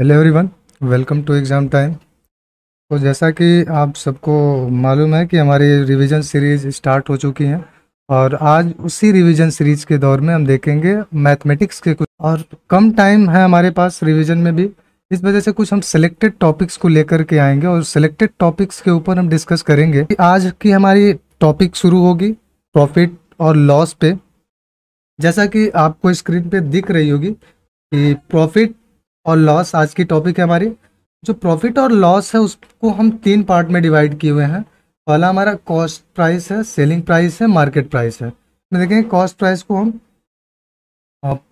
Hello everyone welcome to exam time तो जैसा कि आप सबको मालूम है कि हमारी रिवीजन सीरीज़ स्टार्ट हो चुकी है और आज उसी रिवीजन सीरीज़ के दौर में हम देखेंगे मैथमेटिक्स के कुछ और कम टाइम है हमारे पास रिवीजन में भी इस वजह से कुछ हम सिलेक्टेड टॉपिक्स को लेकर के आएंगे और सिलेक्टेड टॉपिक्स के ऊपर हम डिस्कस करेंगे कि आज की हमारी टॉपिक शुरू होगी प्रॉफिट और लॉस पे जैसा कि आपको स्क्रीन पे दिख रही होगी कि प्रॉफिट और लॉस आज की टॉपिक है हमारी जो प्रॉफिट और लॉस है उसको हम तीन पार्ट में डिवाइड किए हुए हैं पहला हमारा कॉस्ट प्राइस है सेलिंग प्राइस है मार्केट प्राइस है इसमें देखेंगे कॉस्ट प्राइस को हम आप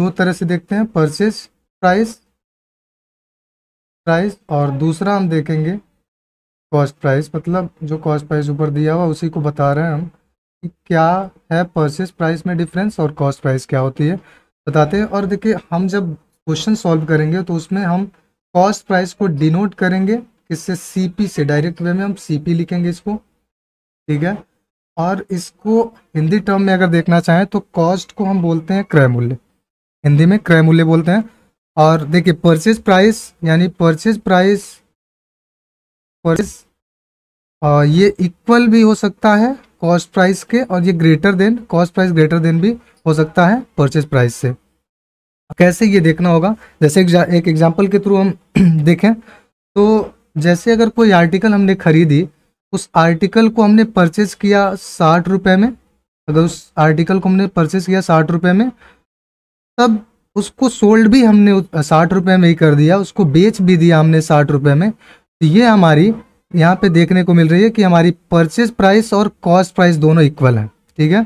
दो तरह से देखते हैं परचेस प्राइस प्राइस और दूसरा हम देखेंगे कॉस्ट प्राइस मतलब जो कॉस्ट प्राइस ऊपर दिया हुआ उसी को बता रहे हैं हम कि क्या है परचेस प्राइस में डिफरेंस और कॉस्ट प्राइस क्या होती है बताते हैं और देखिए हम जब क्वेश्चन सॉल्व करेंगे तो उसमें हम कॉस्ट प्राइस को डिनोट करेंगे इससे सीपी से डायरेक्ट वे में हम सीपी लिखेंगे इसको ठीक है और इसको हिंदी टर्म में अगर देखना चाहें तो कॉस्ट को हम बोलते हैं क्रय मूल्य हिंदी में क्रय मूल्य बोलते हैं और देखिए परचेज प्राइस यानी परचेज प्राइस परचेज ये इक्वल भी हो सकता है कॉस्ट प्राइस के और ये greater than cost price greater than भी हो सकता है परचेज प्राइस से कैसे ये देखना होगा जैसे एक एग्जाम्पल के थ्रू हम देखें तो जैसे अगर कोई आर्टिकल हमने खरीदी उस आर्टिकल को हमने परचेज किया साठ रुपये में अगर उस आर्टिकल को हमने परचेज किया साठ रुपये में तब उसको सोल्ड भी हमने साठ रुपये में ही कर दिया उसको बेच भी दिया हमने साठ रुपये में तो ये हमारी यहाँ पे देखने को मिल रही है कि हमारी परचेज प्राइस और कॉस्ट प्राइस दोनों इक्वल हैं ठीक है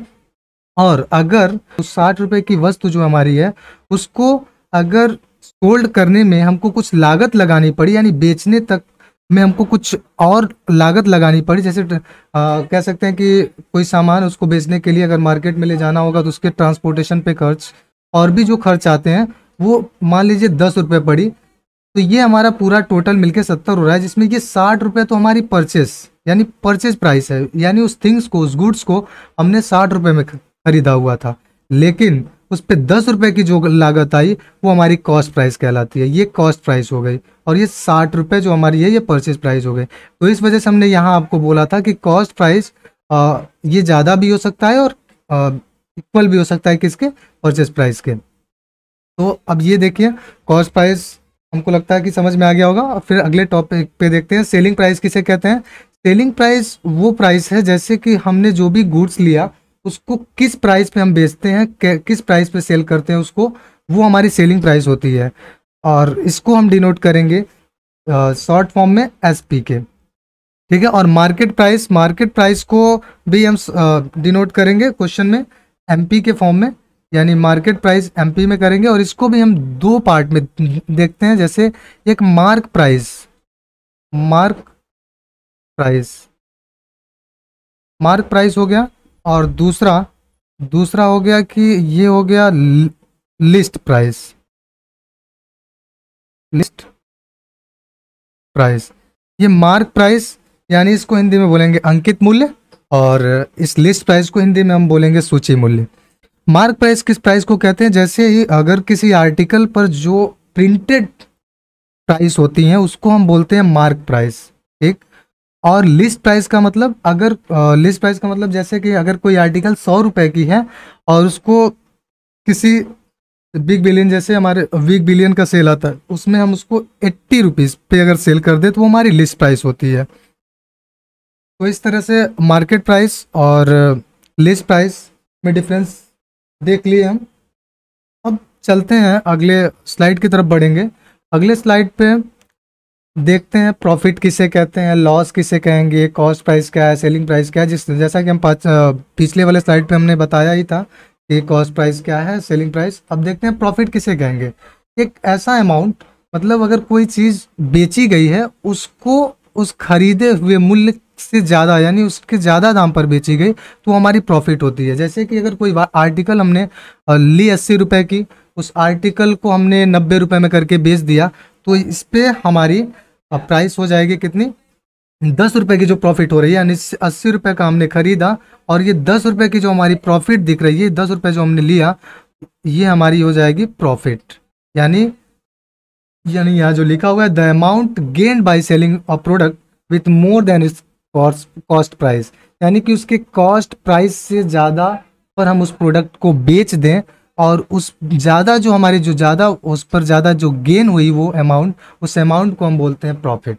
और अगर उस साठ रुपये की वस्तु जो हमारी है उसको अगर सोल्ड करने में हमको कुछ लागत लगानी पड़ी यानी बेचने तक में हमको कुछ और लागत लगानी पड़ी जैसे आ, कह सकते हैं कि कोई सामान उसको बेचने के लिए अगर मार्केट में ले जाना होगा तो उसके ट्रांसपोर्टेशन पे खर्च और भी जो खर्च आते हैं वो मान लीजिए दस रुपये पड़ी तो ये हमारा पूरा टोटल मिलके सत्तर हो रहा है जिसमें ये साठ रुपये तो हमारी परचेस यानी परचेज प्राइस है यानी उस थिंग्स को उस गुड्स को हमने साठ रुपये में खरीदा हुआ था लेकिन उस पर दस रुपये की जो लागत आई वो हमारी कॉस्ट प्राइस कहलाती है ये कॉस्ट प्राइस हो गई और ये साठ रुपये जो हमारी है ये परचेज प्राइस हो गई तो इस वजह से हमने यहाँ आपको बोला था कि कॉस्ट प्राइस ये ज़्यादा भी हो सकता है और इक्वल भी हो सकता है किसके परचेज प्राइस के तो अब ये देखिए कॉस्ट प्राइस हमको लगता है कि समझ में आ गया होगा और फिर अगले टॉपिक पे देखते हैं सेलिंग प्राइस किसे कहते हैं सेलिंग प्राइस वो प्राइस है जैसे कि हमने जो भी गुड्स लिया उसको किस प्राइस पे हम बेचते हैं किस प्राइस पे सेल करते हैं उसको वो हमारी सेलिंग प्राइस होती है और इसको हम डिनोट करेंगे शॉर्ट फॉर्म में एस पी के ठीक है और मार्केट प्राइस मार्केट प्राइस को भी हम डिनोट करेंगे क्वेश्चन में एम पी के फॉर्म में यानी मार्केट प्राइस एम पी में करेंगे और इसको भी हम दो पार्ट में देखते हैं जैसे एक mark price mark price mark price हो गया और दूसरा दूसरा हो गया कि ये हो गया लिस्ट प्राइस लिस्ट प्राइस ये मार्क प्राइस यानी इसको हिंदी में बोलेंगे अंकित मूल्य और इस लिस्ट प्राइस को हिंदी में हम बोलेंगे सूची मूल्य मार्क प्राइस किस प्राइस को कहते हैं जैसे ही अगर किसी आर्टिकल पर जो प्रिंटेड प्राइस होती हैं उसको हम बोलते हैं मार्क प्राइस ठीक और लिस्ट प्राइस का मतलब अगर लिस्ट प्राइस का मतलब जैसे कि अगर कोई आर्टिकल सौ रुपए की है और उसको किसी बिग बिलियन जैसे हमारे बिग बिलियन का सेल आता है उसमें हम उसको एट्टी रुपीज़ पे अगर सेल कर दे तो वो हमारी लिस्ट प्राइस होती है तो इस तरह से मार्केट प्राइस और लिस्ट प्राइस में डिफरेंस देख लिए हम अब चलते हैं अगले स्लाइड की तरफ बढ़ेंगे अगले स्लाइड पे देखते हैं प्रॉफिट किसे कहते हैं लॉस किसे कहेंगे कॉस्ट प्राइस क्या है सेलिंग प्राइस क्या है जिस जैसा कि हम पिछले वाले स्लाइड पे हमने बताया ही था कि कॉस्ट प्राइस क्या है सेलिंग प्राइस अब देखते हैं प्रॉफिट किसे कहेंगे एक ऐसा अमाउंट मतलब अगर कोई चीज़ बेची गई है उसको उस खरीदे हुए मूल्य से ज़्यादा यानी उसके ज़्यादा दाम पर बेची गई तो हमारी प्रॉफिट होती है जैसे कि अगर कोई आर्टिकल हमने ली अस्सी रुपये की उस आर्टिकल को हमने नब्बे रुपये में करके बेच दिया तो इस पर हमारी अब प्राइस हो जाएगी कितनी दस रुपए की जो प्रॉफिट हो रही है यानी अस्सी रुपए का हमने खरीदा और ये दस रुपए की जो हमारी प्रॉफिट दिख रही है दस रुपए जो हमने लिया ये हमारी हो जाएगी प्रॉफिट यानी यानी यहाँ जो लिखा हुआ है the amount gain by selling a product with more than is cost price यानी कि उसके कॉस्ट प्राइस से ज़्यादा पर हम उस प्रोडक्ट को बेच दें और उस ज़्यादा जो हमारे जो ज़्यादा उस पर ज़्यादा जो गेन हुई वो अमाउंट उस अमाउंट को हम बोलते हैं प्रॉफिट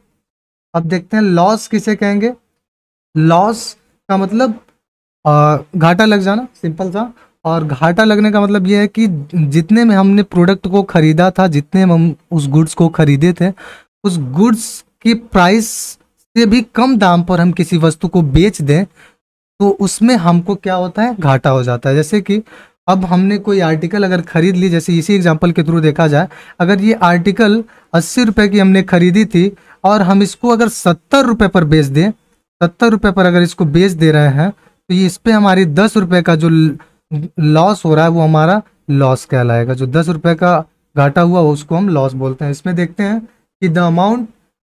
अब देखते हैं लॉस किसे कहेंगे लॉस का मतलब घाटा लग जाना सिंपल सा और घाटा लगने का मतलब ये है कि जितने में हमने प्रोडक्ट को ख़रीदा था जितने हम उस गुड्स को ख़रीदे थे उस गुड्स की प्राइस से भी कम दाम पर हम किसी वस्तु को बेच दें तो उसमें हमको क्या होता है घाटा हो जाता है जैसे कि अब हमने कोई आर्टिकल अगर खरीद ली जैसे इसी एग्जाम्पल के थ्रू देखा जाए अगर ये आर्टिकल अस्सी रुपये की हमने खरीदी थी और हम इसको अगर सत्तर रुपये पर बेच दें सत्तर रुपये पर अगर इसको बेच दे रहे हैं तो ये इस पर हमारी दस रुपये का जो लॉस हो रहा है वो हमारा लॉस कहलाएगा जो दस रुपये का घाटा हुआ उसको हम लॉस बोलते हैं इसमें देखते हैं कि the amount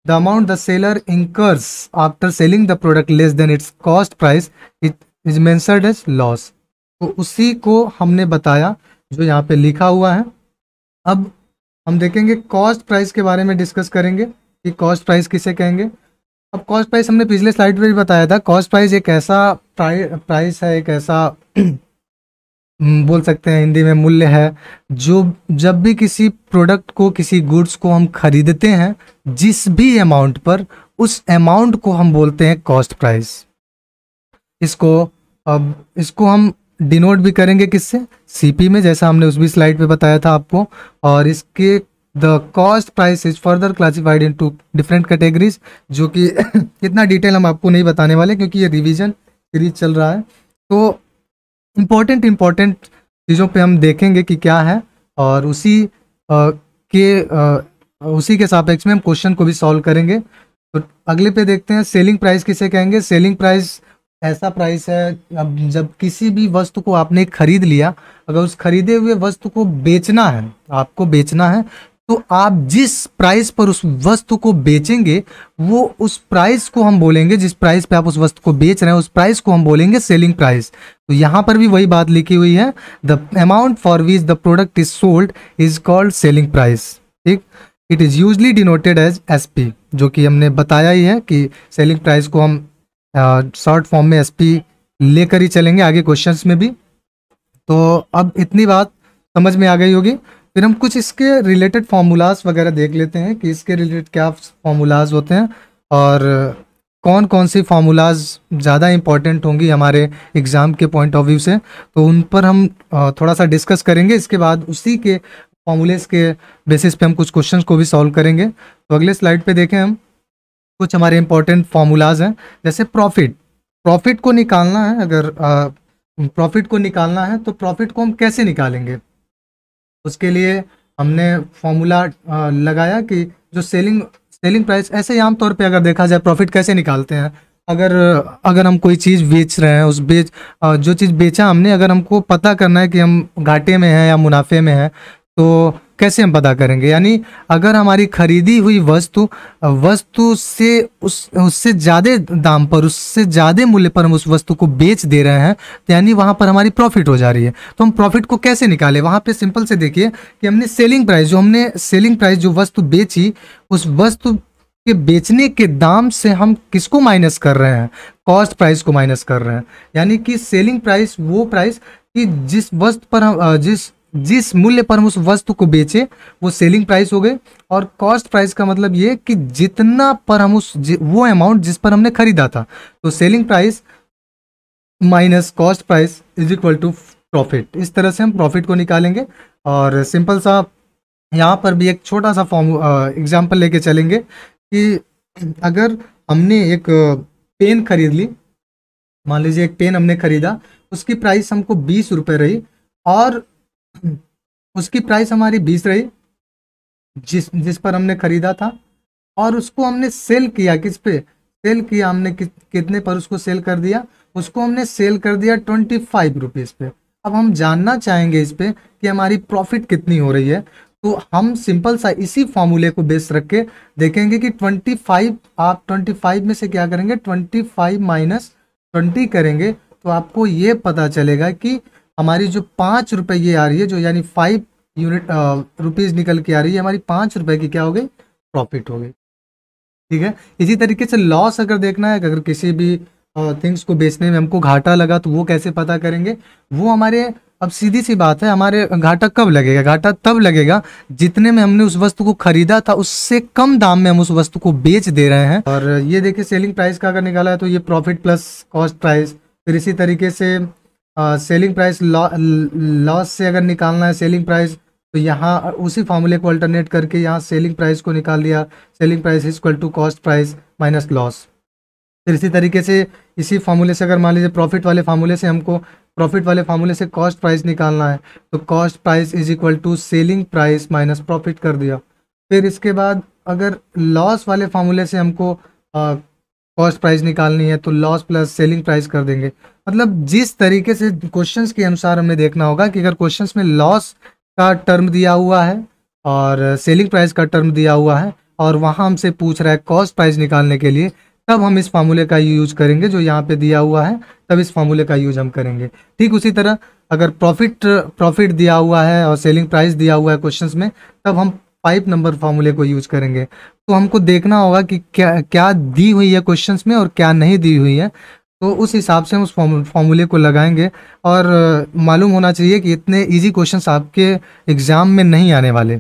the amount the seller incurs after selling the product less than its cost price it is measured as loss तो उसी को हमने बताया जो यहाँ पे लिखा हुआ है अब हम देखेंगे कॉस्ट प्राइस के बारे में डिस्कस करेंगे कि कॉस्ट प्राइस किसे कहेंगे अब कॉस्ट प्राइस हमने पिछले स्लाइड पर भी बताया था कॉस्ट प्राइस एक ऐसा प्राइस है एक ऐसा बोल सकते हैं हिंदी में मूल्य है जो जब भी किसी प्रोडक्ट को किसी गुड्स को हम खरीदते हैं जिस भी अमाउंट पर उस अमाउंट को हम बोलते हैं कॉस्ट प्राइस इसको अब इसको हम डिनोट भी करेंगे किससे सीपी में जैसा हमने उस भी स्लाइड पे बताया था आपको और इसके the cost price is further classified in two different categories जो कि इतना डिटेल हम आपको नहीं बताने वाले क्योंकि ये रिविजन सीरीज चल रहा है तो इम्पोर्टेंट इम्पॉर्टेंट चीज़ों पर हम देखेंगे कि क्या है और उसी आ, के आ, उसी के सापेक्ष में हम क्वेश्चन को भी सॉल्व करेंगे तो अगले पे देखते हैं सेलिंग प्राइस किसे कहेंगे सेलिंग प्राइस ऐसा प्राइस है अब जब किसी भी वस्तु को आपने खरीद लिया अगर उस खरीदे हुए वस्तु को बेचना है आपको बेचना है तो आप जिस प्राइस पर उस वस्तु को बेचेंगे वो उस प्राइस को हम बोलेंगे जिस प्राइस पे आप उस वस्तु को बेच रहे हैं उस प्राइस को हम बोलेंगे सेलिंग प्राइस तो यहाँ पर भी वही बात लिखी हुई है the amount for which the product is sold is called selling price ठीक it is usually denoted as S जो कि हमने बताया ही है कि सेलिंग प्राइस को हम शॉर्ट फॉर्म में एसपी लेकर ही चलेंगे आगे क्वेश्चंस में भी तो अब इतनी बात समझ में आ गई होगी फिर हम कुछ इसके रिलेटेड फार्मूलाज वगैरह देख लेते हैं कि इसके रिलेटेड क्या फार्मूलाज होते हैं और कौन कौन सी फार्मूलाज ज़्यादा इम्पॉर्टेंट होंगी हमारे एग्ज़ाम के पॉइंट ऑफ व्यू से तो उन पर हम थोड़ा सा डिस्कस करेंगे इसके बाद उसी के फार्मूलेज़ के बेसिस पे हम कुछ क्वेश्चंस को भी सॉल्व करेंगे तो अगले स्लाइड पे देखें हम कुछ हमारे इंपॉर्टेंट फार्मूलाज हैं जैसे प्रॉफिट प्रॉफिट को निकालना है अगर प्रॉफिट को निकालना है तो प्रॉफिट को हम कैसे निकालेंगे उसके लिए हमने फॉर्मूला लगाया कि जो सेलिंग सेलिंग प्राइस ऐसे ही आमतौर पे अगर देखा जाए प्रॉफिट कैसे निकालते हैं अगर अगर हम कोई चीज़ बेच रहे हैं उस बेच जो चीज़ बेचा हमने अगर हमको पता करना है कि हम घाटे में हैं या मुनाफे में हैं तो कैसे हम पता करेंगे यानी अगर हमारी खरीदी हुई वस्तु वस्तु से उस उससे ज़्यादा दाम पर उससे ज़्यादा मूल्य पर हम उस वस्तु को बेच दे रहे हैं तो यानी वहाँ पर हमारी प्रॉफिट हो जा रही है तो हम प्रॉफिट को कैसे निकालें वहाँ पे सिंपल से देखिए कि हमने सेलिंग प्राइस जो हमने सेलिंग प्राइस जो वस्तु बेची उस वस्तु के बेचने के दाम से हम किसको माइनस कर रहे हैं कॉस्ट प्राइस को माइनस कर रहे हैं यानी कि सेलिंग प्राइस वो प्राइस कि जिस वस्तु पर हम जिस जिस मूल्य पर हम उस वस्तु को बेचे वो सेलिंग प्राइस हो गए और कॉस्ट प्राइस का मतलब ये कि जितना पर हम उस वो अमाउंट जिस पर हमने खरीदा था तो selling price minus cost price is equal to profit इस तरह से हम प्रॉफिट को निकालेंगे और सिंपल सा यहाँ पर भी एक छोटा सा फॉर्म एग्जाम्पल लेके चलेंगे कि अगर हमने एक पेन खरीद ली मान लीजिए एक पेन हमने खरीदा उसकी प्राइस हमको बीस रुपये रही और उसकी प्राइस हमारी बीस रही जिस जिस पर हमने खरीदा था और उसको हमने सेल किया किस पे सेल किया हमने कि, कितने पर उसको सेल कर दिया उसको हमने सेल कर दिया ट्वेंटी फाइव रुपीज़ पे अब हम जानना चाहेंगे इस पे कि हमारी प्रॉफिट कितनी हो रही है तो हम सिंपल सा इसी फॉर्मूले को बेस रख के देखेंगे कि ट्वेंटी फाइव आप ट्वेंटी फाइव में से क्या करेंगे ट्वेंटी फाइव माइनस ट्वेंटी करेंगे तो आपको ये पता चलेगा कि हमारी जो पाँच रुपये ये आ रही है जो यानी फाइव यूनिट रुपीज़ निकल के आ रही है हमारी पाँच रुपये की क्या हो गई प्रॉफिट हो गई ठीक है इसी तरीके से लॉस अगर देखना है अगर किसी भी थिंग्स को बेचने में हमको घाटा लगा तो वो कैसे पता करेंगे वो हमारे अब सीधी सी बात है हमारे घाटा कब लगेगा घाटा तब लगेगा जितने में हमने उस वस्तु को खरीदा था उससे कम दाम में हम उस वस्तु को बेच दे रहे हैं और ये देखिए सेलिंग प्राइस का अगर निकाला है तो ये प्रॉफिट प्लस कॉस्ट प्राइस फिर इसी तरीके से सेलिंग प्राइस लॉस से अगर निकालना है सेलिंग प्राइस तो यहाँ उसी फार्मूले को अल्टरनेट करके यहाँ सेलिंग प्राइस को निकाल दिया selling price is equal to cost price minus loss फिर इसी तरीके से इसी फार्मूले से अगर मान लीजिए प्रॉफिट वाले फार्मूले से हमको प्रॉफिट वाले फार्मूले से कॉस्ट प्राइस निकालना है तो cost price is equal to selling price minus profit कर दिया फिर इसके बाद अगर लॉस वाले फार्मूले से हमको कॉस्ट प्राइस निकालनी है तो लॉस प्लस सेलिंग प्राइस कर देंगे मतलब जिस तरीके से क्वेश्चंस के अनुसार हमें देखना होगा कि अगर क्वेश्चंस में लॉस का टर्म दिया हुआ है और सेलिंग प्राइस का टर्म दिया हुआ है और वहाँ हमसे पूछ रहा है कॉस्ट प्राइस निकालने के लिए तब हम इस फार्मूले का यूज करेंगे जो यहाँ पे दिया हुआ है तब इस फार्मूले का यूज हम करेंगे ठीक उसी तरह अगर प्रॉफिट प्रॉफिट दिया हुआ है और सेलिंग प्राइस दिया हुआ है क्वेश्चंस में तब हम फाइव नंबर फार्मूले को यूज करेंगे तो हमको देखना होगा कि क्या क्या दी हुई है क्वेश्चंस में और क्या नहीं दी हुई है तो उस हिसाब से हम उस फॉर्मूले को लगाएंगे और मालूम होना चाहिए कि इतने इजी क्वेश्चंस आपके एग्ज़ाम में नहीं आने वाले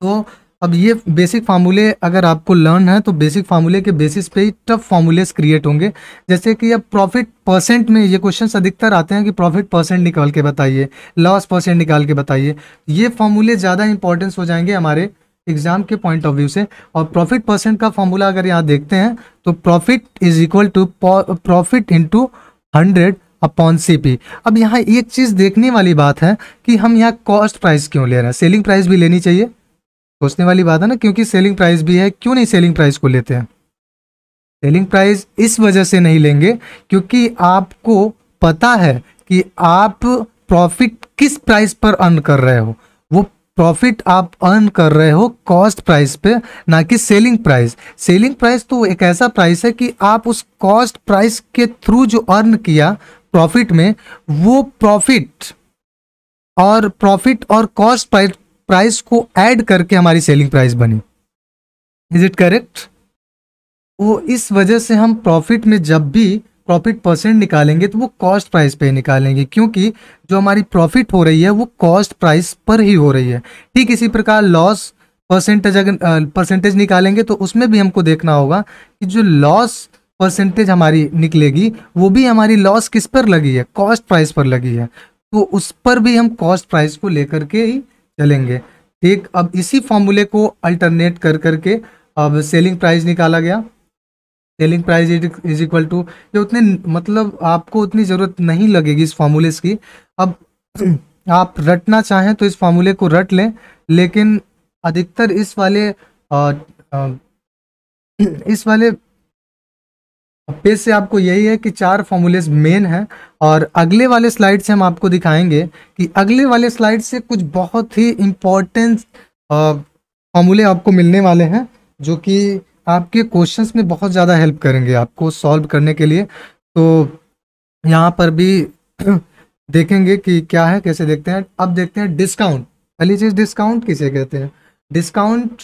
तो अब ये बेसिक फार्मूले अगर आपको लर्न है तो बेसिक फार्मूले के बेसिस पे ही टफ फार्मूलेस क्रिएट होंगे जैसे कि अब प्रॉफिट परसेंट में ये क्वेश्चन अधिकतर आते हैं कि प्रॉफिट परसेंट निकाल के बताइए लॉस परसेंट निकाल के बताइए ये फार्मूले ज़्यादा इंपॉर्टेंस हो जाएंगे हमारे एग्जाम के पॉइंट ऑफ व्यू से और प्रॉफिट परसेंट का फार्मूला अगर यहाँ देखते हैं तो profit is equal to profit into hundred upon CP अब यहाँ एक चीज़ देखने वाली बात है कि हम यहाँ कॉस्ट प्राइस क्यों ले रहे हैं सेलिंग प्राइस भी लेनी चाहिए सोचने वाली बात है ना क्योंकि सेलिंग प्राइस भी है क्यों नहीं सेलिंग प्राइस को लेते हैं सेलिंग प्राइस इस वजह से नहीं लेंगे क्योंकि आपको पता है कि आप प्रॉफिट किस प्राइस पर अर्न कर रहे हो वो प्रॉफिट आप अर्न कर रहे हो कॉस्ट प्राइस पे ना कि सेलिंग प्राइस सेलिंग प्राइस तो एक ऐसा प्राइस है कि आप उस कॉस्ट प्राइस के थ्रू जो अर्न किया प्रॉफिट में वो प्रॉफिट और प्रॉफिट और कॉस्ट प्राइस प्राइस को ऐड करके हमारी सेलिंग प्राइस बनी इज इट करेक्ट वो इस वजह से हम प्रॉफिट में जब भी प्रॉफिट परसेंट निकालेंगे तो वो कॉस्ट प्राइस पे निकालेंगे क्योंकि जो हमारी प्रॉफिट हो रही है वो कॉस्ट प्राइस पर ही हो रही है ठीक इसी प्रकार लॉस परसेंटेज अगर परसेंटेज निकालेंगे तो उसमें भी हमको देखना होगा कि जो लॉस परसेंटेज हमारी निकलेगी वो भी हमारी लॉस किस पर लगी है कॉस्ट प्राइस पर लगी है तो उस पर भी हम कॉस्ट प्राइस को लेकर के ही चलेंगे ठीक अब इसी फॉर्मूले को अल्टरनेट कर करके अब सेलिंग प्राइस निकाला गया selling price is equal to ये उतने मतलब आपको उतनी ज़रूरत नहीं लगेगी इस फॉर्मूले की अब आप रटना चाहें तो इस फॉर्मूले को रट लें लेकिन अधिकतर इस वाले आ, आ, इस वाले पेज से आपको यही है कि चार फॉर्मूलेज मेन हैं और अगले वाले स्लाइड से हम आपको दिखाएंगे कि अगले वाले स्लाइड से कुछ बहुत ही इम्पोर्टेंट फॉर्मूले आपको मिलने वाले हैं जो कि आपके क्वेश्चंस में बहुत ज़्यादा हेल्प करेंगे आपको सॉल्व करने के लिए तो यहाँ पर भी देखेंगे कि क्या है कैसे देखते हैं अब देखते हैं डिस्काउंट पहली चीज़ डिस्काउंट किसे कहते हैं डिस्काउंट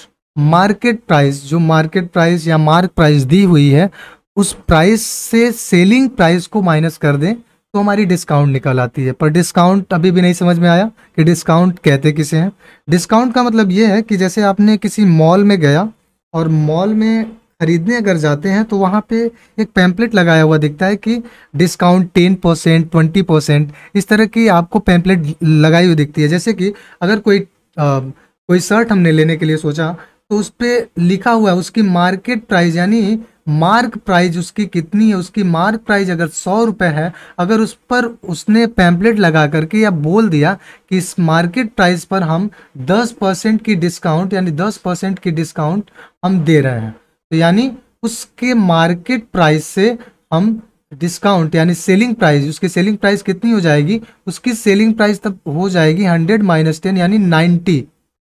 मार्केट प्राइस जो मार्केट प्राइस या मार्क प्राइस दी हुई है उस प्राइस से सेलिंग प्राइस को माइनस कर दें तो हमारी डिस्काउंट निकल आती है पर डिस्काउंट अभी भी नहीं समझ में आया कि डिस्काउंट कहते किसे हैं डिस्काउंट का मतलब ये है कि जैसे आपने किसी मॉल में गया और मॉल में खरीदने अगर जाते हैं तो वहाँ पे एक पैम्पलेट लगाया हुआ दिखता है कि discount ten percent twenty percent इस तरह की आपको पैम्पलेट लगाई हुई दिखती है जैसे कि अगर कोई आ, कोई शर्ट हमने लेने के लिए सोचा तो उस पर लिखा हुआ है उसकी मार्केट प्राइस यानी मार्क प्राइज उसकी कितनी है उसकी मार्क प्राइज अगर सौ रुपये है अगर उस पर उसने पैम्पलेट लगा करके या बोल दिया कि इस मार्केट प्राइस पर हम दस परसेंट की डिस्काउंट यानी दस परसेंट की डिस्काउंट हम दे रहे हैं तो यानी उसके मार्केट प्राइस से हम डिस्काउंट यानी सेलिंग प्राइस उसकी सेलिंग प्राइस कितनी हो जाएगी उसकी सेलिंग प्राइस तब हो जाएगी हंड्रेड माइनस टेन यानी नाइन्टी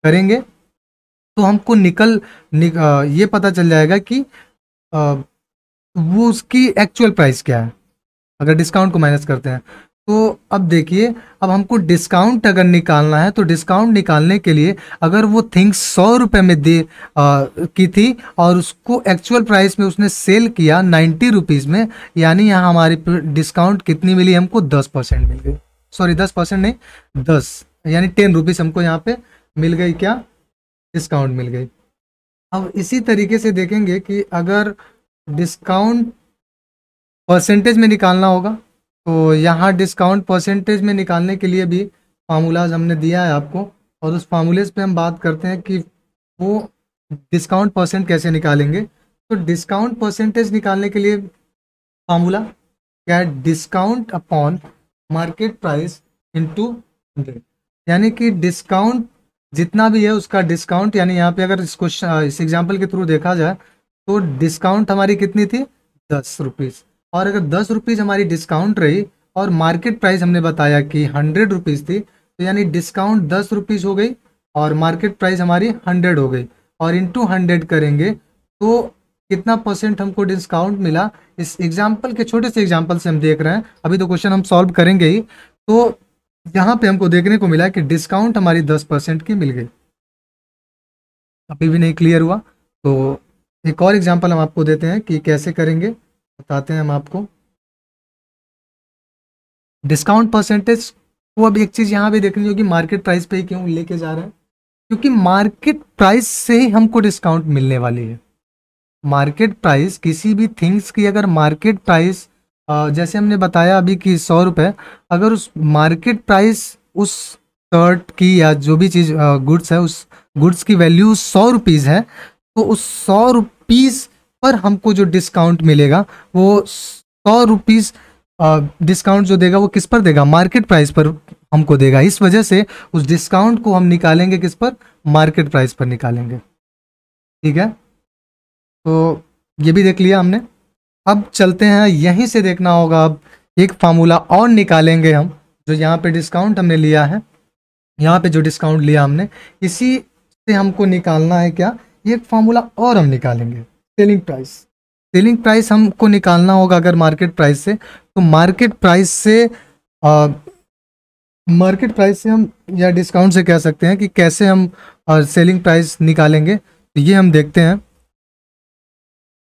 करेंगे तो हमको निकल निक, ये पता चल जाएगा कि वो उसकी एक्चुअल प्राइस क्या है अगर डिस्काउंट को माइनस करते हैं तो अब देखिए अब हमको डिस्काउंट अगर निकालना है तो डिस्काउंट निकालने के लिए अगर वो थिंग्स सौ रुपये में दे आ, की थी और उसको एक्चुअल प्राइस में उसने सेल किया नाइन्टी रुपीज़ में यानी यहाँ हमारी डिस्काउंट कितनी मिली हमको दस परसेंट मिल गई सॉरी दस परसेंट नहीं दस यानी टेन रुपीज़ हमको यहाँ पे मिल गई क्या डिस्काउंट मिल गई अब इसी तरीके से देखेंगे कि अगर डिस्काउंट परसेंटेज में निकालना होगा तो यहाँ डिस्काउंट परसेंटेज में निकालने के लिए भी फार्मूलाज हमने दिया है आपको और उस फार्मूलेज पे हम बात करते हैं कि वो डिस्काउंट परसेंट कैसे निकालेंगे तो डिस्काउंट परसेंटेज निकालने के लिए फार्मूला क्या है discount upon market price into hundred यानी कि डिस्काउंट जितना भी है उसका डिस्काउंट यानी यहाँ पे अगर इस क्वेश्चन इस एग्जाम्पल के थ्रू देखा जाए तो डिस्काउंट हमारी कितनी थी दस रुपीज़ और अगर दस रुपीज़ हमारी डिस्काउंट रही और मार्केट प्राइस हमने बताया कि हंड्रेड रुपीज़ थी तो यानी डिस्काउंट दस रुपीज़ हो गई और मार्केट प्राइस हमारी हंड्रेड हो गई और टू हंड्रेड करेंगे तो कितना परसेंट हमको डिस्काउंट मिला इस एग्जाम्पल के छोटे से एग्जाम्पल से हम देख रहे हैं अभी तो क्वेश्चन हम सॉल्व करेंगे ही तो यहाँ पे हमको देखने को मिला कि डिस्काउंट हमारी दस परसेंट की मिल गई अभी भी नहीं क्लियर हुआ तो एक और एग्जांपल हम आपको देते हैं कि कैसे करेंगे बताते हैं हम आपको डिस्काउंट परसेंटेज को अब एक चीज़ यहाँ पे देखनी होगी मार्केट प्राइस पे ही क्यों लेके जा रहा है क्योंकि मार्केट प्राइस से ही हमको डिस्काउंट मिलने वाली है मार्केट प्राइस किसी भी थिंग्स की अगर मार्केट प्राइस जैसे हमने बताया अभी कि सौ रुपये अगर उस मार्केट प्राइस उस शर्ट की या जो भी चीज़ गुड्स है उस गुड्स की वैल्यू सौ रुपीज़ है तो उस सौ रुपीज़ पर हमको जो डिस्काउंट मिलेगा वो सौ रुपीज़ डिस्काउंट जो देगा वो किस पर देगा मार्केट प्राइस पर हमको देगा इस वजह से उस डिस्काउंट को हम निकालेंगे किस पर मार्केट प्राइस पर निकालेंगे ठीक है तो ये भी देख लिया हमने अब चलते हैं यहीं से देखना होगा अब एक फार्मूला और निकालेंगे हम जो यहाँ पे डिस्काउंट हमने लिया है यहाँ पे जो डिस्काउंट लिया हमने इसी से हमको निकालना है क्या एक फार्मूला और हम निकालेंगे सेलिंग प्राइस सेलिंग प्राइस हमको निकालना होगा अगर मार्केट प्राइस से तो मार्केट प्राइस से आ, मार्केट प्राइस से हम या डिस्काउंट से कह सकते हैं कि कैसे हम सेलिंग प्राइस निकालेंगे तो ये हम देखते हैं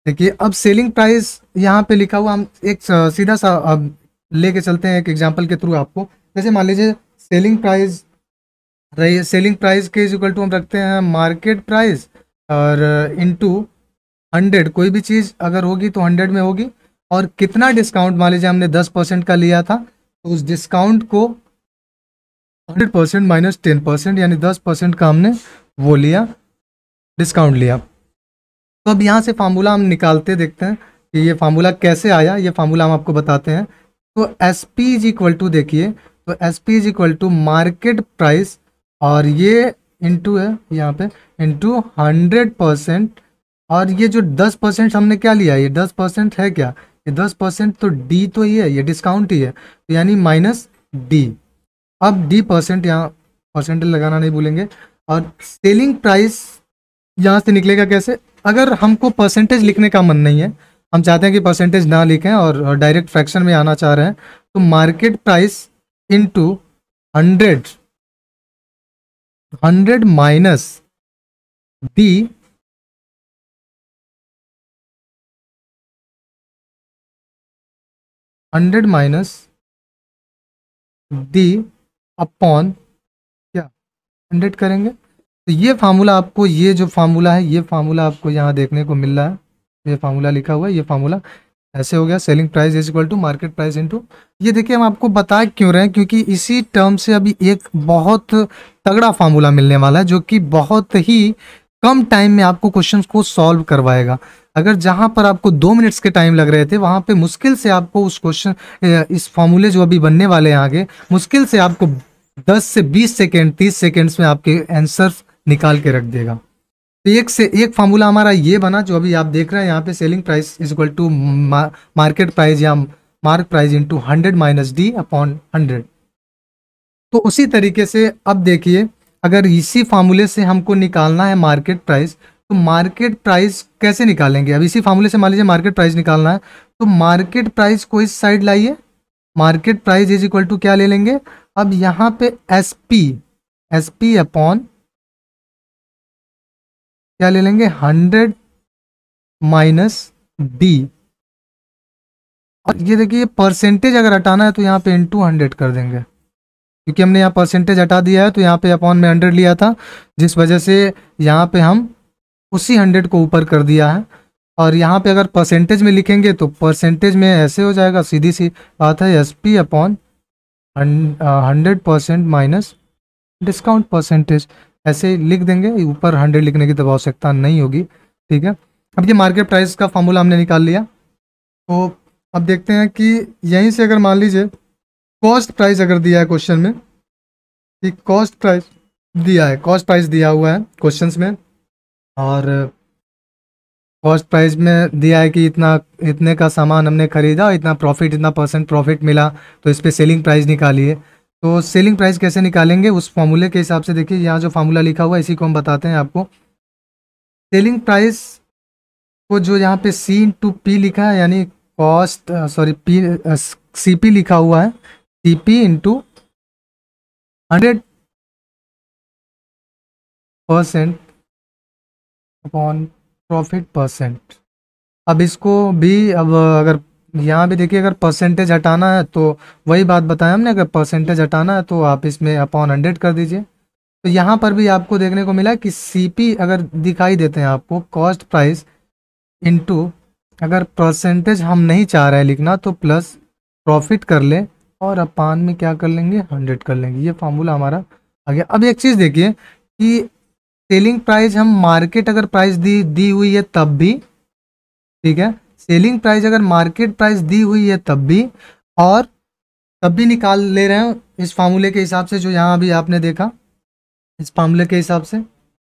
देखिए अब सेलिंग प्राइस यहाँ पे लिखा हुआ हम एक सीधा सा अब लेके चलते हैं एक एग्जांपल के थ्रू आपको जैसे मान लीजिए सेलिंग प्राइस रही सेलिंग प्राइस के इज इक्वल टू हम रखते हैं मार्केट प्राइस और इनटू हंड्रेड कोई भी चीज़ अगर होगी तो हंड्रेड में होगी और कितना डिस्काउंट मान लीजिए हमने दस परसेंट का लिया था तो उस डिस्काउंट को hundred percent minus ten percent यानी दस परसेंट का हमने वो लिया डिस्काउंट लिया तो अब यहाँ से फार्मूला हम निकालते देखते हैं कि ये फार्मूला कैसे आया ये फार्मूला हम आपको बताते हैं तो S P is equal to देखिए तो S P is equal to market price और ये इंटू है यहाँ पे इंटू हंड्रेड परसेंट और ये जो दस परसेंट हमने क्या लिया ये दस परसेंट है क्या ये दस परसेंट तो डी तो ही है ये डिस्काउंट ही है तो यानी माइनस डी अब डी परसेंट यहाँ परसेंट लगाना नहीं भूलेंगे और सेलिंग प्राइस यहाँ से निकलेगा कैसे अगर हमको परसेंटेज लिखने का मन नहीं है हम चाहते हैं कि परसेंटेज ना लिखें और डायरेक्ट फ्रैक्शन में आना चाह रहे हैं तो market price into hundred hundred minus D hundred minus D upon क्या हंड्रेड करेंगे तो ये फार्मूला आपको ये जो फार्मूला है ये फार्मूला आपको यहाँ देखने को मिल रहा है तो ये फार्मूला लिखा हुआ है ये फार्मूला ऐसे हो गया selling price is equal to market price into ये देखिए हम आपको बता क्यों रहे हैं क्योंकि इसी टर्म से अभी एक बहुत तगड़ा फार्मूला मिलने वाला है जो कि बहुत ही कम टाइम में आपको क्वेश्चंस को सॉल्व करवाएगा अगर जहां पर आपको दो मिनट्स के टाइम लग रहे थे वहां पे मुश्किल से आपको उस क्वेश्चन इस फार्मूले जो अभी बनने वाले हैं आगे मुश्किल से आपको दस से बीस सेकेंड तीस सेकेंड्स में आपके आंसर्स निकाल के रख देगा तो एक से एक फार्मूला हमारा ये बना जो अभी आप देख रहे हैं यहाँ पे selling price is equal to market price या mark price into hundred minus D upon hundred तो उसी तरीके से अब देखिए अगर इसी फार्मूले से हमको निकालना है मार्केट प्राइस तो मार्केट प्राइस कैसे निकालेंगे अब इसी फार्मूले से मान लीजिए मार्केट प्राइस निकालना है तो मार्केट प्राइस को इस साइड लाइए market price is equal to क्या ले लेंगे अब यहाँ पे S P S P upon क्या ले लेंगे हंड्रेड माइनस डी और ये देखिए परसेंटेज अगर हटाना है तो यहाँ पे इंटू हंड्रेड कर देंगे क्योंकि हमने यहाँ परसेंटेज हटा दिया है तो यहाँ पे अपॉन में हंड्रेड लिया था जिस वजह से यहाँ पे हम उसी हंड्रेड को ऊपर कर दिया है और यहाँ पे अगर परसेंटेज में लिखेंगे तो परसेंटेज में ऐसे हो जाएगा सीधी सी बात है S P upon hundred percent minus discount percentage ऐसे लिख देंगे ऊपर हंड्रेड लिखने की तब तो आवश्यकता नहीं होगी ठीक है अब ये मार्केट प्राइस का फॉर्मूला हमने निकाल लिया तो अब देखते हैं कि यहीं से अगर मान लीजिए कॉस्ट प्राइस अगर दिया है क्वेश्चन में कि कॉस्ट प्राइस दिया है कॉस्ट प्राइस दिया हुआ है क्वेश्चन में और कॉस्ट प्राइस में दिया है कि इतना इतने का सामान हमने खरीदा इतना प्रॉफिट इतना परसेंट प्रॉफिट मिला तो इस पर सेलिंग प्राइस निकालिए तो सेलिंग प्राइस कैसे निकालेंगे उस फॉर्मूले के हिसाब से देखिए यहाँ जो फार्मूला लिखा हुआ है इसी को हम बताते हैं आपको सेलिंग प्राइस को जो यहाँ पे सी इंटू पी लिखा है यानी cost sorry P C P लिखा हुआ है C P into hundred percent upon profit percent अब इसको भी अब अगर यहाँ भी देखिए अगर परसेंटेज हटाना है तो वही बात बताया हमने अगर परसेंटेज हटाना है तो आप इसमें अपॉन हंड्रेड कर दीजिए तो यहाँ पर भी आपको देखने को मिला कि सीपी अगर दिखाई देते हैं आपको कॉस्ट प्राइस इनटू अगर परसेंटेज हम नहीं चाह रहे हैं लिखना तो प्लस प्रॉफिट कर ले और अपान में क्या कर लेंगे हंड्रेड कर लेंगे ये फार्मूला हमारा आ गया अब एक चीज़ देखिए कि सेलिंग प्राइस हम मार्केट अगर प्राइस दी दी हुई है तब भी ठीक है सेलिंग प्राइस अगर मार्केट प्राइस दी हुई है तब भी और तब भी निकाल ले रहे हैं इस फार्मूले के हिसाब से जो यहाँ अभी आपने देखा इस फार्मूले के हिसाब से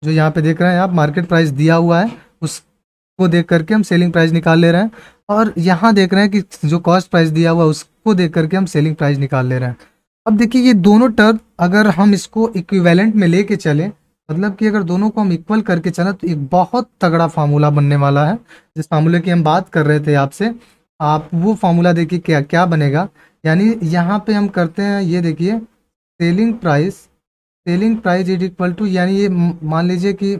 जो यहाँ पे देख रहे हैं आप मार्केट प्राइस दिया हुआ है उसको देख करके हम सेलिंग प्राइस निकाल ले रहे हैं और यहाँ देख रहे हैं कि जो कॉस्ट प्राइस दिया हुआ है उसको देख करके हम सेलिंग प्राइस निकाल ले रहे हैं अब देखिए ये दोनों टर्म अगर हम इसको इक्विवेलेंट में लेके चलें मतलब कि अगर दोनों को हम इक्वल करके चलें तो एक बहुत तगड़ा फार्मूला बनने वाला है जिस फार्मूले की हम बात कर रहे थे आपसे आप वो फार्मूला देखिए क्या क्या बनेगा यानी यहाँ पे हम करते हैं ये देखिए selling price selling price is equal to यानी ये मान लीजिए कि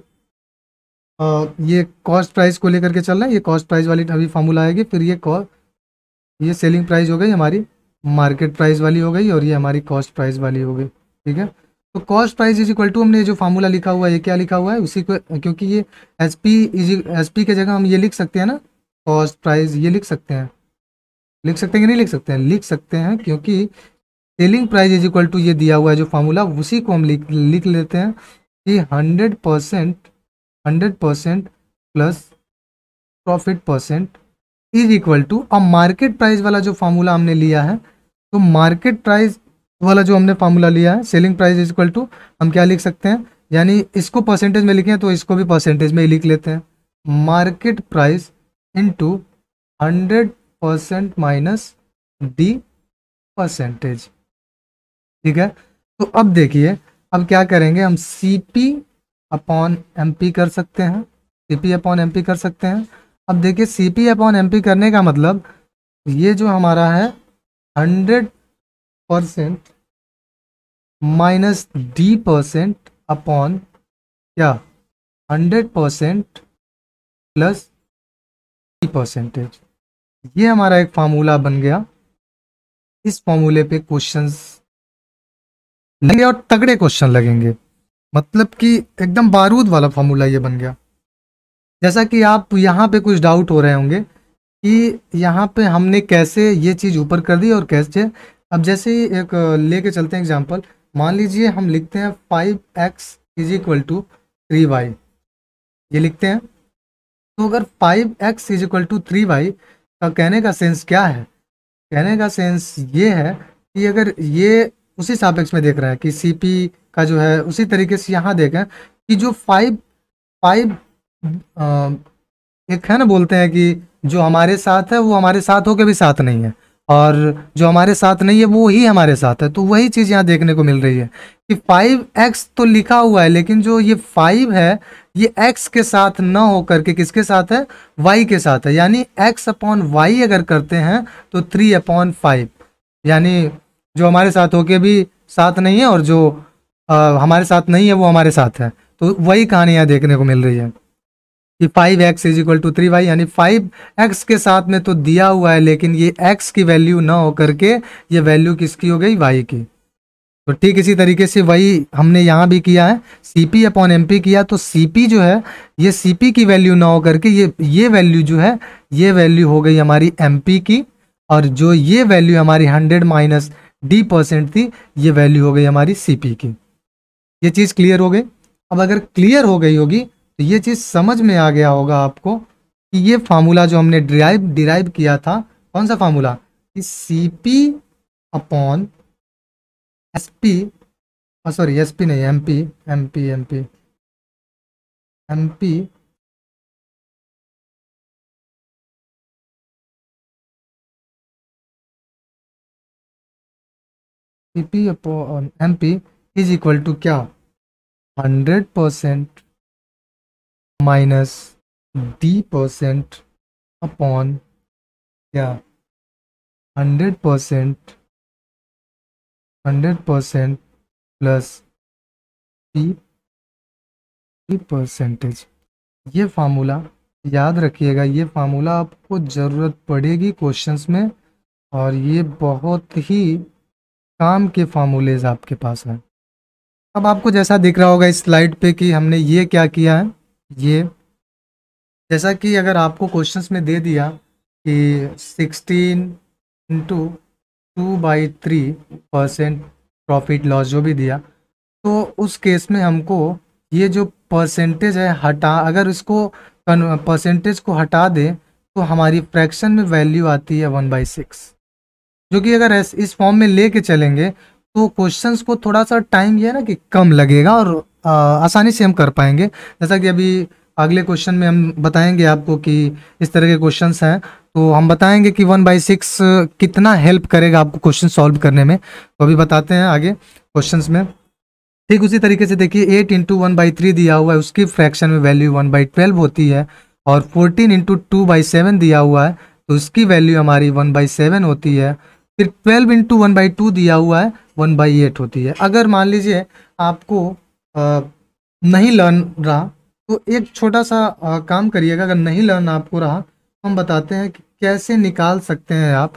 आ, ये कॉस्ट प्राइस को लेकर के चल रहा है ये कॉस्ट प्राइस वाली अभी फार्मूला आएगी फिर ये ये सेलिंग प्राइस हो गई हमारी मार्केट प्राइस वाली हो गई और ये हमारी कॉस्ट प्राइस वाली हो गई ठीक है तो cost price is equal to हमने जो फार्मूला लिखा हुआ है ये क्या लिखा हुआ है उसी को क्योंकि ये S P is S P की जगह हम ये लिख सकते हैं ना कॉस्ट प्राइस ये लिख सकते हैं लिख सकते हैं कि नहीं लिख सकते हैं लिख सकते हैं क्योंकि selling price is equal to ये दिया हुआ है जो फार्मूला उसी को हम लिख लिख लेते हैं कि hundred percent hundred percent plus profit percent is equal to अब मार्केट प्राइस वाला जो फार्मूला हमने लिया है तो मार्केट प्राइस वाला जो हमने फार्मूला लिया है selling price is equal to हम क्या लिख सकते हैं यानी इसको परसेंटेज में लिखें तो इसको भी परसेंटेज में ही लिख लेते हैं market price into hundred percent minus D percentage ठीक है तो अब देखिए अब क्या करेंगे हम C P upon M P कर सकते हैं C P upon M P कर सकते हैं अब देखिए C P upon M P करने का मतलब ये जो हमारा है hundred percent minus D percent upon क्या hundred percent plus D percentage ये हमारा एक फार्मूला बन गया इस फॉर्मूले पे क्वेश्चंस लगेंगे और तगड़े क्वेश्चन लगेंगे मतलब कि एकदम बारूद वाला फार्मूला ये बन गया जैसा कि आप यहाँ पे कुछ डाउट हो रहे होंगे कि यहाँ पे हमने कैसे ये चीज़ ऊपर कर दी और कैसे अब जैसे एक लेके चलते हैं एग्जांपल मान लीजिए हम लिखते हैं five X is equal to three Y ये लिखते हैं तो अगर five X is equal to three Y का कहने का सेंस क्या है कहने का सेंस ये है कि अगर ये उसी सापेक्ष में देख रहा है कि सी पी का जो है उसी तरीके से यहाँ देखें कि जो फाइव फाइव एक है ना बोलते हैं कि जो हमारे साथ है वो हमारे साथ होकर भी साथ नहीं है और जो हमारे साथ नहीं है वो ही हमारे साथ है तो वही चीज़ यहाँ देखने को मिल रही है कि फाइव एक्स तो लिखा हुआ है लेकिन जो ये फाइव है ये एक्स के साथ ना हो करके किसके साथ है वाई के साथ है यानी एक्स अपॉन वाई अगर करते हैं तो थ्री अपॉन फाइव यानी जो हमारे साथ होके भी साथ नहीं है और जो आ, हमारे साथ नहीं है वो हमारे साथ है तो वही कहानी यहाँ देखने को मिल रही है कि five X is equal to three Y यानी फाइव एक्स के साथ में तो दिया हुआ है लेकिन ये एक्स की वैल्यू ना हो करके ये वैल्यू किसकी हो गई वाई की तो ठीक इसी तरीके से वही हमने यहाँ भी किया है C P upon M P किया तो सी पी जो है ये सी पी की वैल्यू ना हो करके ये ये वैल्यू जो है ये वैल्यू हो गई हमारी एम पी की और जो ये वैल्यू हमारी हंड्रेड माइनस डी परसेंट थी ये वैल्यू हो गई हमारी सी पी की ये चीज़ क्लियर हो गई अब अगर क्लियर हो गई होगी तो ये चीज़ समझ में आ गया होगा आपको कि ये फार्मूला जो हमने डिराइव डिराइव किया था कौन सा फार्मूला कि C P upon S P sorry S P नहीं M P M P M P M P C P upon M P is equal to क्या hundred percent minus d percent upon yeah percent percent percent percent plus p percentage ये formula याद रखिएगा ये formula आपको ज़रूरत पड़ेगी questions में और ये बहुत ही काम के फार्मूलेज आपके पास हैं अब आपको जैसा दिख रहा होगा इस स्लाइड पे कि हमने ये क्या किया है ये जैसा कि अगर आपको क्वेश्चंस में दे दिया कि sixteen into two by three percent profit loss जो भी दिया तो उस केस में हमको ये जो परसेंटेज है हटा अगर इसको परसेंटेज को हटा दें तो हमारी फ्रैक्शन में वैल्यू आती है वन बाई सिक्स जो कि अगर इस फॉर्म में ले चलेंगे तो क्वेश्चंस को थोड़ा सा टाइम ये है ना कि कम लगेगा और आसानी से हम कर पाएंगे जैसा कि अभी अगले क्वेश्चन में हम बताएंगे आपको कि इस तरह के क्वेश्चन हैं तो हम बताएंगे कि वन बाई सिक्स कितना हेल्प करेगा आपको क्वेश्चन सॉल्व करने में तो अभी बताते हैं आगे क्वेश्चन में ठीक उसी तरीके से देखिए eight into one by three दिया हुआ है उसकी फ्रैक्शन में वैल्यू वन बाई ट्वेल्व होती है और fourteen into two by seven दिया हुआ है तो उसकी वैल्यू हमारी वन बाई सेवन होती है फिर twelve into one by two दिया हुआ है वन बाई एट होती है अगर मान लीजिए आपको नहीं लर्न रहा तो एक छोटा सा काम करिएगा अगर नहीं लर्न आपको रहा तो हम बताते हैं कि कैसे निकाल सकते हैं आप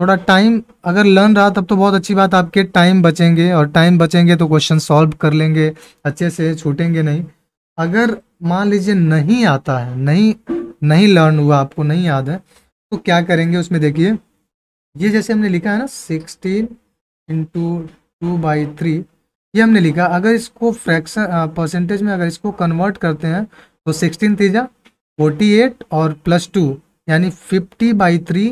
थोड़ा टाइम अगर लर्न रहा तब तो बहुत अच्छी बात आपके टाइम बचेंगे और टाइम बचेंगे तो क्वेश्चन सॉल्व कर लेंगे अच्छे से छूटेंगे नहीं अगर मान लीजिए नहीं आता है नहीं नहीं लर्न हुआ आपको नहीं याद है तो क्या करेंगे उसमें देखिए ये जैसे हमने लिखा है ना sixteen into two by three ये हमने लिखा अगर इसको फ्रैक्शन परसेंटेज में अगर इसको कन्वर्ट करते हैं तो सिक्सटीन तीजा फोर्टी एट और प्लस टू यानी फिफ्टी बाई थ्री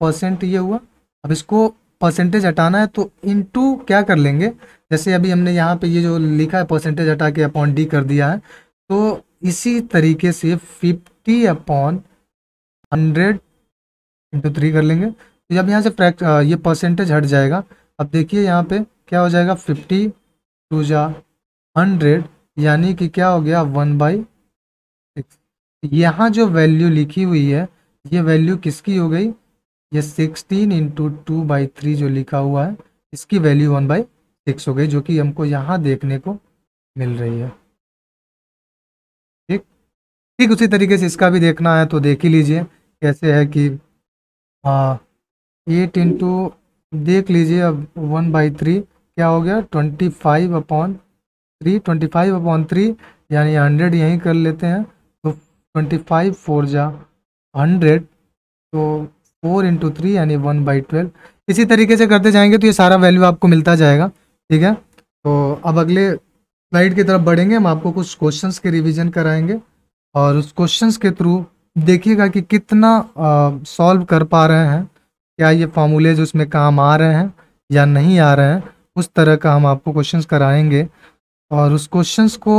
परसेंट ये हुआ अब इसको परसेंटेज हटाना है तो इनटू क्या कर लेंगे जैसे अभी हमने यहाँ पे ये जो लिखा है परसेंटेज हटा के अपॉन डी कर दिया है तो इसी तरीके से fifty upon hundred into three कर लेंगे तो जब यहाँ से फ्रैक्ट ये परसेंटेज हट जाएगा अब देखिए यहाँ पे क्या हो जाएगा फिफ्टी टू जा हंड्रेड यानी कि क्या हो गया वन बाई सिक्स यहाँ जो वैल्यू लिखी हुई है ये वैल्यू किसकी हो गई ये sixteen into two by three जो लिखा हुआ है इसकी वैल्यू वन बाई सिक्स हो गई जो कि हमको यहाँ देखने को मिल रही है ठीक ठीक उसी तरीके से इसका भी देखना है तो देख ही लीजिए कैसे है कि एट हाँ, इंटू देख लीजिए अब वन बाई थ्री क्या हो गया twenty five upon three twenty five upon three यानी हंड्रेड यहीं कर लेते हैं तो ट्वेंटी फाइव फोर जा हंड्रेड तो फोर इंटू थ्री यानी वन बाई ट्वेल्व इसी तरीके से करते जाएंगे तो ये सारा वैल्यू आपको मिलता जाएगा ठीक है तो अब अगले स्लाइड की तरफ बढ़ेंगे हम आपको कुछ क्वेश्चन के रिविजन कराएंगे और उस क्वेश्चन के थ्रू देखिएगा कि कितना सॉल्व कर पा रहे हैं क्या ये फॉर्मूलेज उसमें काम आ रहे हैं या नहीं आ रहे हैं उस तरह का हम आपको क्वेश्चंस कराएंगे और उस क्वेश्चंस को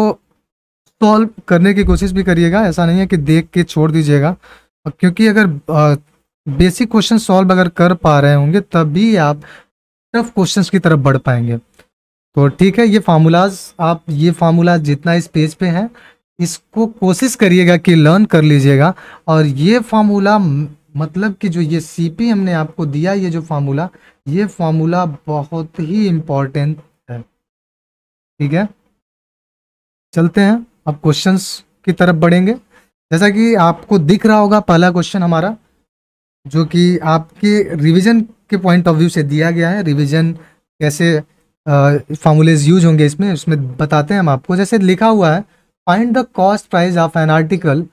सॉल्व करने की कोशिश भी करिएगा ऐसा नहीं है कि देख के छोड़ दीजिएगा क्योंकि अगर बेसिक क्वेश्चन सॉल्व अगर कर पा रहे होंगे तभी आप टफ क्वेश्चन की तरफ बढ़ पाएंगे तो ठीक है ये फार्मूलाज आप ये फार्मूलाज जितना इस पेज पे हैं इसको कोशिश करिएगा कि लर्न कर लीजिएगा और ये फार्मूला मतलब कि जो ये सी हमने आपको दिया ये जो फार्मूला ये फार्मूला बहुत ही इम्पोर्टेंट है ठीक है चलते हैं अब क्वेश्चंस की तरफ बढ़ेंगे जैसा कि आपको दिख रहा होगा पहला क्वेश्चन हमारा जो कि आपके रिवीजन के पॉइंट ऑफ व्यू से दिया गया है रिवीजन कैसे फार्मूलेज यूज होंगे इसमें उसमें बताते हैं हम आपको जैसे लिखा हुआ है find the cost price of an article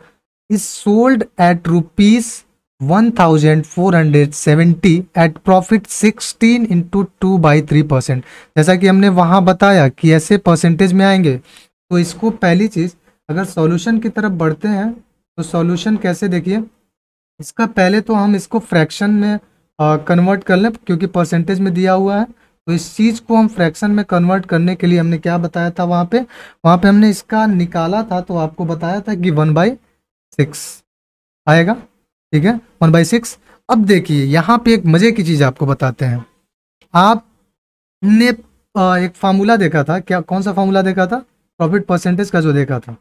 is sold at rupees 1470 at profit 16 into two by three percent जैसा कि हमने वहाँ बताया कि ऐसे परसेंटेज में आएंगे तो इसको पहली चीज़ अगर सॉल्यूशन की तरफ बढ़ते हैं तो सॉल्यूशन कैसे देखिए इसका पहले तो हम इसको फ्रैक्शन में कन्वर्ट कर लें क्योंकि परसेंटेज में दिया हुआ है तो इस चीज़ को हम फ्रैक्शन में कन्वर्ट करने के लिए हमने क्या बताया था वहाँ पे वहाँ पे हमने इसका निकाला था तो आपको बताया था कि वन बाई सिक्स आएगा ठीक है वन बाई सिक्स अब देखिए यहाँ पे एक मज़े की चीज़ आपको बताते हैं आपने एक फार्मूला देखा था क्या कौन सा फार्मूला देखा था प्रॉफिट परसेंटेज का जो देखा था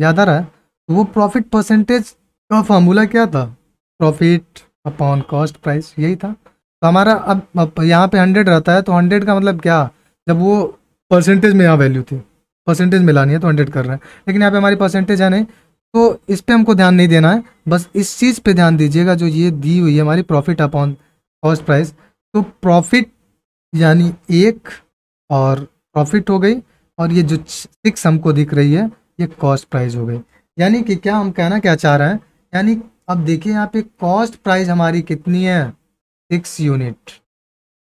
याद आ रहा है तो वो प्रॉफिट परसेंटेज का फार्मूला क्या था प्रॉफिट अपॉन कॉस्ट प्राइस यही था तो हमारा अब, अब यहाँ पे हंड्रेड रहता है तो हंड्रेड का मतलब क्या जब वो परसेंटेज में यहाँ वैल्यू थी परसेंटेज मिलानी है तो हंड्रेड कर रहे हैं लेकिन यहाँ पे हमारी परसेंटेज है नहीं तो इस पर हमको ध्यान नहीं देना है बस इस चीज़ पे ध्यान दीजिएगा जो ये दी हुई है हमारी प्रॉफिट अपॉन कॉस्ट प्राइस तो प्रॉफिट यानी एक और प्रॉफिट हो गई और ये जो सिक्स हमको दिख रही है ये कॉस्ट प्राइस हो गई यानी कि क्या हम कहना क्या चाह रहे हैं यानी अब देखिए यहाँ पे कॉस्ट प्राइस हमारी कितनी है six unit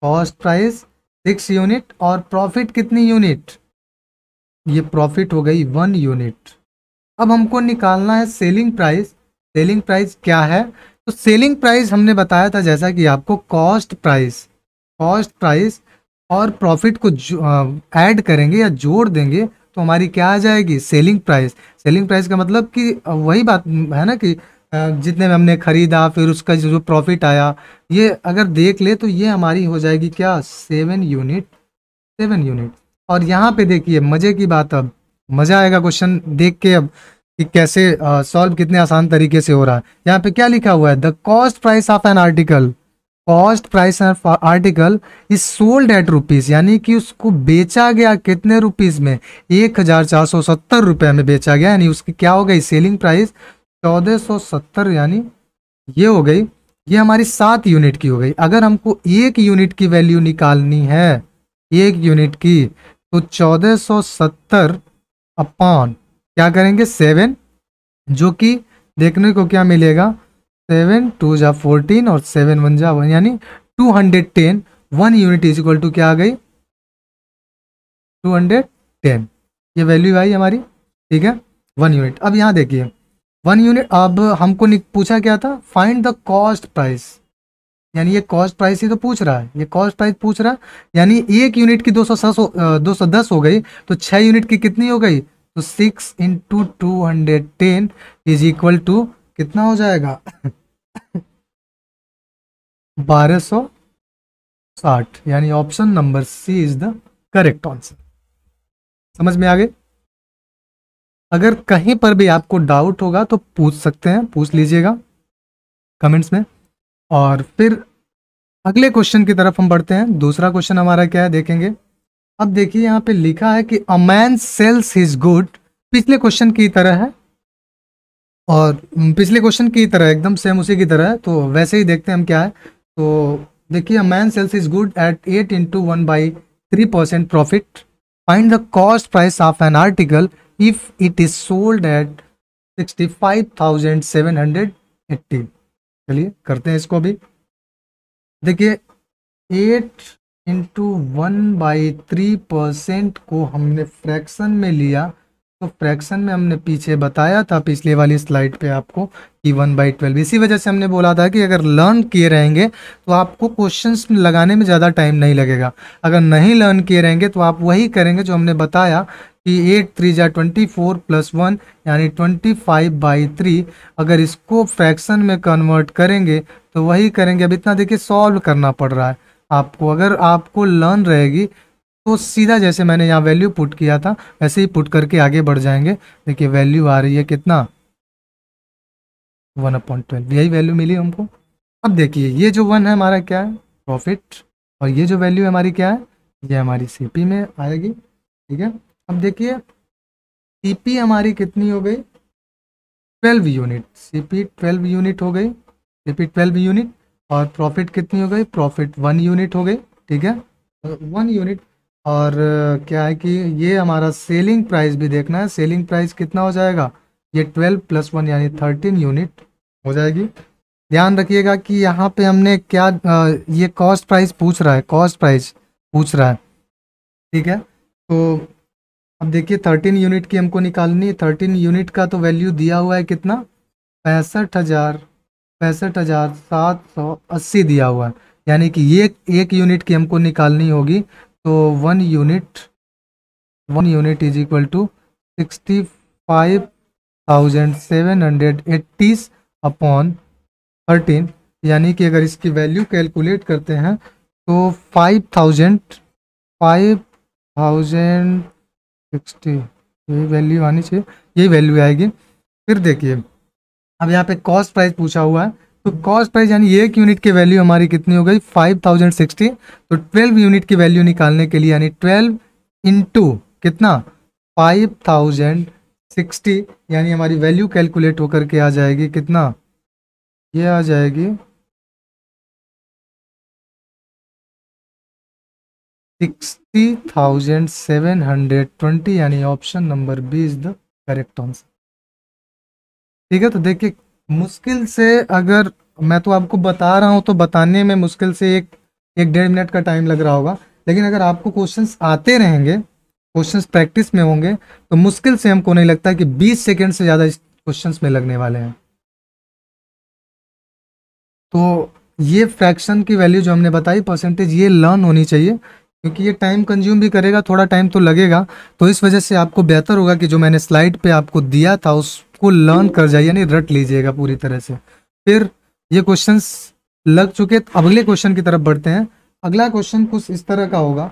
cost price six unit और प्रॉफिट कितनी यूनिट ये प्रॉफिट हो गई वन यूनिट अब हमको निकालना है सेलिंग प्राइस सेलिंग प्राइस क्या है तो सेलिंग प्राइस हमने बताया था जैसा कि आपको कॉस्ट प्राइस कॉस्ट प्राइस और प्रॉफिट को ऐड करेंगे या जोड़ देंगे तो हमारी क्या आ जाएगी सेलिंग प्राइस सेलिंग प्राइस का मतलब कि वही बात है ना कि जितने में हमने ख़रीदा फिर उसका जो प्रॉफिट आया ये अगर देख ले तो ये हमारी हो जाएगी क्या सेवन यूनिट सेवन यूनिट और यहाँ पे देखिए मज़े की बात अब मज़ा आएगा क्वेश्चन देख के अब कि कैसे सॉल्व कितने आसान तरीके से हो रहा है यहाँ पे क्या लिखा हुआ है the cost price of an article cost price of article is sold at rupees यानी कि उसको बेचा गया कितने रुपीज़ में एक हज़ार चार सौ सत्तर रुपये में बेचा गया यानी उसकी क्या हो गई सेलिंग प्राइस चौदह सौ सत्तर यानी ये हो गई ये हमारी सात यूनिट की हो गई अगर हमको एक यूनिट की वैल्यू निकालनी है एक यूनिट की तो चौदह सौ सत्तर अपॉन क्या करेंगे सेवन जो कि देखने को क्या मिलेगा सेवन टू जा फोर्टीन और सेवन वन जा वन यानी two hundred ten one unit is equal to क्या आ गई टू हंड्रेड टेन ये वैल्यू आई हमारी ठीक है वन यूनिट अब यहाँ देखिए वन यूनिट अब हमको पूछा क्या था फाइंड द कॉस्ट प्राइस यानी ये कॉस्ट प्राइस ही तो पूछ रहा है ये कॉस्ट प्राइस पूछ रहा है यानी एक यूनिट की दो सौ दो सौ दस हो गई तो छः यूनिट की कितनी हो गई तो six into two hundred ten is equal to कितना हो जाएगा बारह सौ साठ यानी option number C is the correct answer समझ में आ गए अगर कहीं पर भी आपको डाउट होगा तो पूछ सकते हैं पूछ लीजिएगा कमेंट्स में और फिर अगले क्वेश्चन की तरफ हम बढ़ते हैं दूसरा क्वेश्चन हमारा क्या है देखेंगे अब देखिए यहाँ पे लिखा है कि a man sells his good पिछले क्वेश्चन की तरह है और पिछले क्वेश्चन की तरह एकदम सेम उसी की तरह है तो वैसे ही देखते हैं हम क्या है तो देखिए a man sells is good at eight into one by three percent profit find the cost price of an article if it is sold at sixty five thousand seven hundred eighty चलिए करते हैं इसको भी देखिए eight into one by three percent को हमने fraction में लिया तो फ्रैक्शन में हमने पीछे बताया था पिछले वाली स्लाइड पे आपको कि वन बाई ट्वेल्व इसी वजह से हमने बोला था कि अगर लर्न किए रहेंगे तो आपको क्वेश्चंस लगाने में ज़्यादा टाइम नहीं लगेगा अगर नहीं लर्न किए रहेंगे तो आप वही करेंगे जो हमने बताया कि एट थ्री जै ट्वेंटी फोर प्लस वन यानी ट्वेंटी फाइव बाई थ्री अगर इसको फ्रैक्शन में कन्वर्ट करेंगे तो वही करेंगे अब इतना देखिए सॉल्व करना पड़ रहा है आपको अगर आपको लर्न रहेगी तो सीधा जैसे मैंने यहाँ वैल्यू पुट किया था वैसे ही पुट करके आगे बढ़ जाएंगे देखिए वैल्यू आ रही है कितना वन अपॉइंट ट्वेल्व यही वैल्यू मिली हमको अब देखिए ये जो वन है हमारा क्या है प्रॉफिट और ये जो वैल्यू हमारी क्या है ये हमारी सीपी में आएगी ठीक है अब देखिए सीपी हमारी कितनी हो गई twelve unit CP twelve unit हो गई सीपी ट्वेल्व यूनिट और प्रॉफिट कितनी हो गई प्रॉफिट वन यूनिट हो गई ठीक है वन uh, यूनिट और uh, क्या है कि ये हमारा सेलिंग प्राइस भी देखना है सेलिंग प्राइस कितना हो जाएगा ये ट्वेल्व प्लस वन यानी थर्टीन यूनिट हो जाएगी ध्यान रखिएगा कि यहाँ पे हमने क्या uh, ये कॉस्ट प्राइस पूछ रहा है कॉस्ट प्राइस पूछ रहा है ठीक है तो अब देखिए थर्टीन यूनिट की हमको निकालनी है थर्टीन यूनिट का तो वैल्यू दिया हुआ है कितना पैंसठ हज़ार पैंसठ हज़ार सात सौ अस्सी दिया हुआ है यानी कि ये एक यूनिट की हमको निकालनी होगी तो one unit one unit is equal to sixty five thousand seven hundred eighty upon thirteen यानी कि अगर इसकी वैल्यू कैलकुलेट करते हैं तो five thousand five thousand sixty यही वैल्यू आनी चाहिए यही वैल्यू आएगी फिर देखिए अब यहाँ पे कॉस्ट प्राइस पूछा हुआ है तो कॉस्ट प्राइस यानी एक यूनिट की वैल्यू हमारी कितनी हो गई फाइव थाउजेंड सिक्सटी तो ट्वेल्व यूनिट की वैल्यू निकालने के लिए यानी ट्वेल्व इंटू कितना फाइव थाउजेंड सिक्सटी यानी हमारी वैल्यू कैलकुलेट होकर के आ जाएगी कितना ये आ जाएगी sixty thousand seven hundred twenty यानी option number B is the correct answer ठीक है तो देखिए मुश्किल से अगर मैं तो आपको बता रहा हूँ तो बताने में मुश्किल से एक एक डेढ़ मिनट का टाइम लग रहा होगा लेकिन अगर आपको क्वेश्चंस आते रहेंगे क्वेश्चंस प्रैक्टिस में होंगे तो मुश्किल से हमको नहीं लगता कि 20 सेकेंड से ज़्यादा इस क्वेश्चन में लगने वाले हैं तो ये फ्रैक्शन की वैल्यू जो हमने बताई परसेंटेज ये लर्न होनी चाहिए क्योंकि ये टाइम कंज्यूम भी करेगा थोड़ा टाइम तो लगेगा तो इस वजह से आपको बेहतर होगा कि जो मैंने स्लाइड पे आपको दिया था उस को लर्न कर जाइए यानी रट लीजिएगा पूरी तरह से फिर ये क्वेश्चन लग चुके अगले क्वेश्चन की तरफ बढ़ते हैं अगला क्वेश्चन कुछ इस तरह का होगा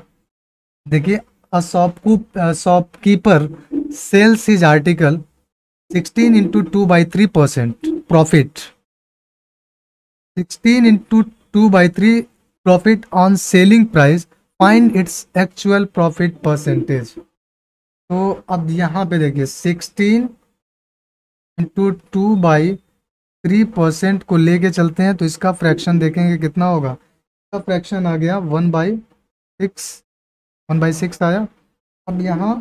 देखिए अ शॉपकूप shopkeeper sells is article sixteen into two by three percent profit sixteen into two by three profit on selling price find its actual profit percentage तो अब यहाँ पे देखिए sixteen into two by three percent को लेके चलते हैं तो इसका फ्रैक्शन देखेंगे कितना होगा इसका फ्रैक्शन आ गया one by six one by six आया अब यहाँ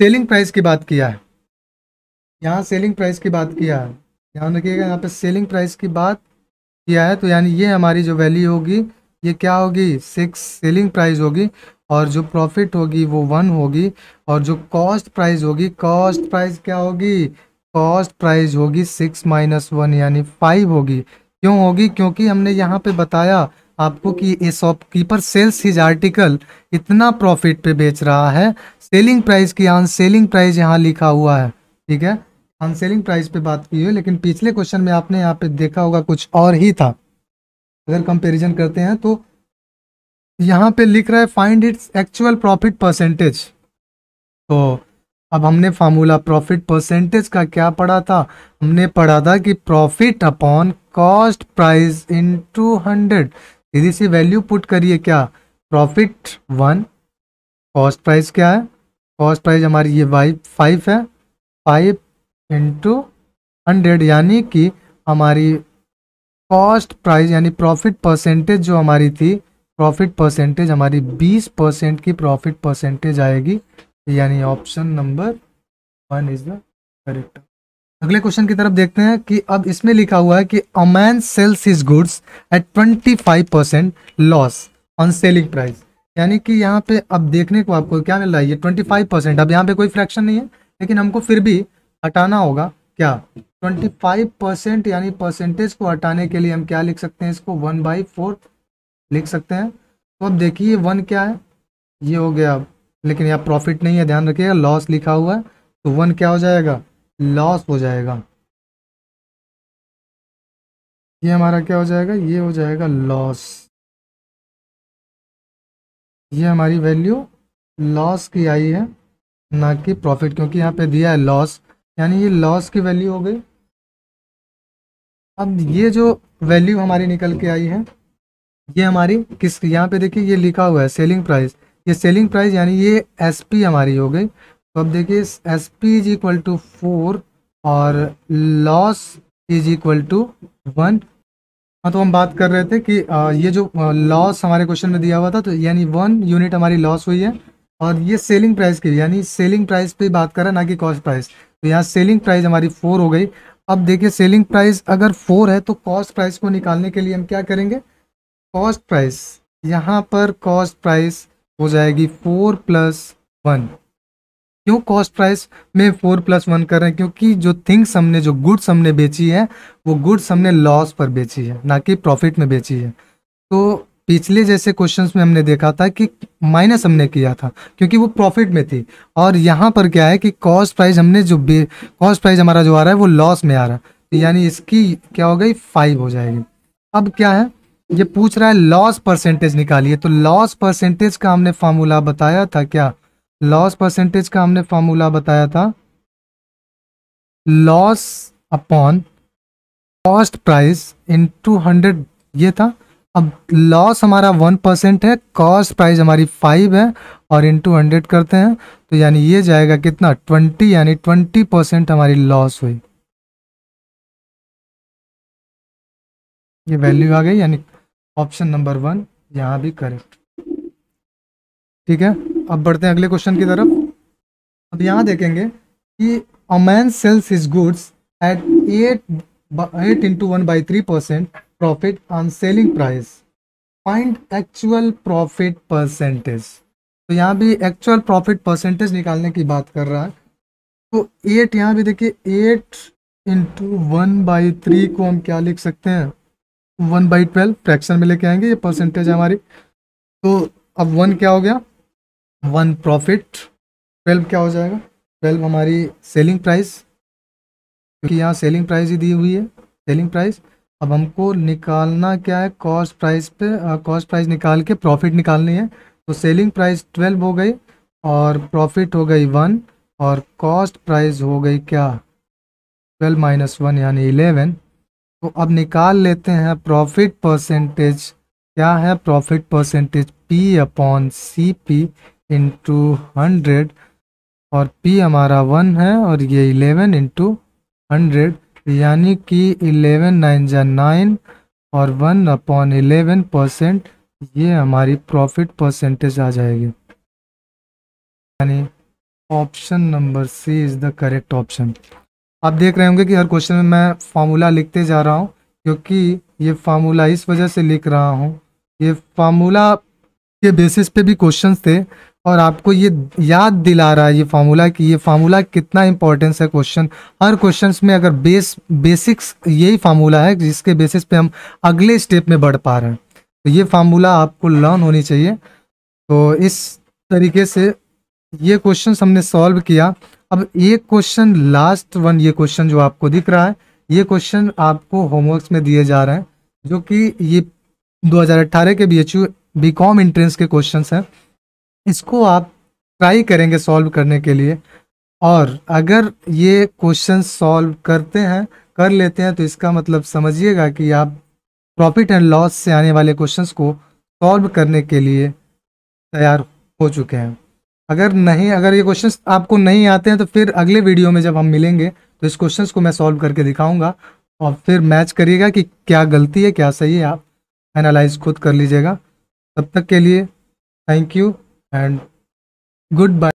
सेलिंग प्राइस की बात किया है यहाँ सेलिंग प्राइस की बात किया है यहाँ रखिएगा यहाँ पे सेलिंग प्राइस की बात किया है तो यानी ये हमारी जो वैल्यू होगी ये क्या होगी सिक्स सेलिंग प्राइस होगी और जो प्रॉफिट होगी वो वन होगी और जो कॉस्ट प्राइस होगी कॉस्ट प्राइस क्या होगी कॉस्ट प्राइस होगी सिक्स माइनस वन यानी फाइव होगी क्यों होगी क्योंकि हमने यहाँ पे बताया आपको कि ये शॉपकीपर सेल्स हिज आर्टिकल इतना प्रॉफिट पे बेच रहा है सेलिंग प्राइस की ऑन सेलिंग प्राइस यहाँ लिखा हुआ है ठीक है अनसेलिंग सेलिंग प्राइस पे बात की हुई लेकिन पिछले क्वेश्चन में आपने यहाँ पे देखा होगा कुछ और ही था अगर कंपेरिजन करते हैं तो यहाँ पे लिख रहा है find its actual profit percentage तो अब हमने फार्मूला प्रॉफिट परसेंटेज का क्या पढ़ा था हमने पढ़ा था कि profit upon cost price into hundred यदि से वैल्यू पुट करिए क्या प्रॉफिट वन कॉस्ट प्राइस क्या है कॉस्ट प्राइस हमारी ये वाई फाइव है फाइव इंटू हंड्रेड यानी कि हमारी कॉस्ट प्राइस यानी प्रॉफिट परसेंटेज जो हमारी थी प्रॉफिट परसेंटेज हमारी 20 परसेंट की प्रॉफिट परसेंटेज आएगी यानी option number one is the correct अगले क्वेश्चन की तरफ देखते हैं कि अब इसमें लिखा हुआ है कि a man sells his goods at twenty five percent loss on selling price यानी कि यहाँ पे अब देखने को आपको क्या मिल रहा है ये ट्वेंटी फाइव परसेंट अब यहाँ पे कोई फ्रैक्शन नहीं है लेकिन हमको फिर भी हटाना होगा क्या ट्वेंटी फाइव परसेंट यानी परसेंटेज को हटाने के लिए हम क्या लिख सकते हैं इसको वन बाई फोर लिख सकते हैं तो अब देखिए वन क्या है ये हो गया अब लेकिन यहाँ प्रॉफिट नहीं है ध्यान रखिएगा लॉस लिखा हुआ है तो वन क्या हो जाएगा लॉस हो जाएगा ये हमारा क्या हो जाएगा ये हो जाएगा लॉस ये हमारी वैल्यू लॉस की आई है ना कि प्रॉफिट क्योंकि यहाँ पे दिया है लॉस यानी ये लॉस की वैल्यू हो गई अब ये जो वैल्यू हमारी निकल के आई है ये हमारी किस यहाँ पे देखिए ये लिखा हुआ है सेलिंग प्राइस ये सेलिंग प्राइस यानी ये एस पी हमारी हो गई तो अब देखिए S P is equal to four और loss is equal to one हाँ तो हम बात कर रहे थे कि ये जो लॉस हमारे क्वेश्चन में दिया हुआ था तो यानी वन यूनिट हमारी लॉस हुई है और ये सेलिंग प्राइस की यानी सेलिंग प्राइस पे बात करें ना कि कॉस्ट प्राइस तो यहाँ सेलिंग प्राइस हमारी फोर हो गई अब देखिए सेलिंग प्राइस अगर फोर है तो कॉस्ट प्राइस को निकालने के लिए हम क्या करेंगे कॉस्ट प्राइस यहाँ पर कॉस्ट प्राइस हो जाएगी फोर प्लस वन क्यों कॉस्ट प्राइस में फोर प्लस वन कर रहे हैं क्योंकि जो थिंग्स हमने जो गुड्स हमने बेची है वो गुड्स हमने लॉस पर बेची है ना कि प्रॉफिट में बेची है तो पिछले जैसे क्वेश्चंस में हमने देखा था कि माइनस हमने किया था क्योंकि वो प्रॉफिट में थी और यहाँ पर क्या है कि कॉस्ट प्राइस हमने जो कॉस्ट प्राइस हमारा जो आ रहा है वो लॉस में आ रहा है यानी इसकी क्या हो गई फाइव हो जाएगी अब क्या है ये पूछ रहा है लॉस परसेंटेज निकालिए तो लॉस परसेंटेज का हमने फार्मूला बताया था क्या लॉस परसेंटेज का हमने फार्मूला बताया था loss upon cost price into hundred ये था अब लॉस हमारा वन परसेंट है कॉस्ट प्राइस हमारी फाइव है और टू हंड्रेड करते हैं तो यानी ये जाएगा कितना ट्वेंटी यानी ट्वेंटी परसेंट हमारी लॉस हुई ये वैल्यू आ गई यानी ऑप्शन नंबर वन यहाँ भी करेक्ट ठीक है अब बढ़ते हैं अगले क्वेश्चन की तरफ अब यहाँ देखेंगे कि a man sells is goods at at eight into one by three percent profit on selling price. Find actual profit percentage. तो यहाँ भी एक्चुअल प्रॉफिट परसेंटेज निकालने की बात कर रहा है तो एट यहाँ भी देखिए eight into one by three को हम क्या लिख सकते हैं वन बाई ट्वेल्व फ्रैक्शन में लेके आएंगे ये परसेंटेज है हमारी तो अब वन क्या हो गया वन प्रॉफिट ट्वेल्व क्या हो जाएगा ट्वेल्व हमारी सेलिंग प्राइस क्योंकि यहाँ सेलिंग प्राइस ही दी हुई है सेलिंग प्राइस अब हमको निकालना क्या है कॉस्ट प्राइस पे कॉस्ट प्राइस निकाल के प्रॉफिट निकालनी है तो सेलिंग प्राइस ट्वेल्व हो गई और प्रॉफिट हो गई वन और कॉस्ट प्राइस हो गई क्या ट्वेल्व माइनस वन यानी इलेवन तो अब निकाल लेते हैं प्रॉफिट परसेंटेज क्या है profit percentage P upon C P into hundred और पी हमारा वन है और ये इलेवन इंटू हंड्रेड यानी कि इलेवन नाइन जा नाइन और वन अपॉन इलेवन परसेंट ये हमारी प्रॉफिट परसेंटेज आ जाएगी यानी option number C is the correct option आप देख रहे होंगे कि हर क्वेश्चन में मैं फार्मूला लिखते जा रहा हूँ क्योंकि ये फार्मूला इस वजह से लिख रहा हूँ ये फार्मूला के बेसिस पे भी क्वेश्चंस थे और आपको ये याद दिला रहा है ये फार्मूला कि ये फार्मूला कितना इंपॉर्टेंस है क्वेश्चन हर क्वेश्चन में अगर बेस बेसिक्स यही फार्मूला है जिसके बेसिस पे हम अगले स्टेप में बढ़ पा रहे हैं तो ये फार्मूला आपको लर्न होनी चाहिए तो इस तरीके से ये क्वेश्चन हमने सॉल्व किया अब एक क्वेश्चन लास्ट वन ये क्वेश्चन जो आपको दिख रहा है ये क्वेश्चन आपको होमवर्क में दिए जा रहे हैं जो कि ये 2018 के B H U B com entrance के क्वेश्चन हैं इसको आप ट्राई करेंगे सॉल्व करने के लिए और अगर ये क्वेश्चन सॉल्व करते हैं कर लेते हैं तो इसका मतलब समझिएगा कि आप प्रॉफिट एंड लॉस से आने वाले क्वेश्चंस को सॉल्व करने के लिए तैयार हो चुके हैं अगर नहीं अगर ये क्वेश्चंस आपको नहीं आते हैं तो फिर अगले वीडियो में जब हम मिलेंगे तो इस क्वेश्चंस को मैं सॉल्व करके दिखाऊंगा और फिर मैच करिएगा कि क्या गलती है क्या सही है आप एनालाइज खुद कर लीजिएगा तब तक के लिए थैंक यू and goodbye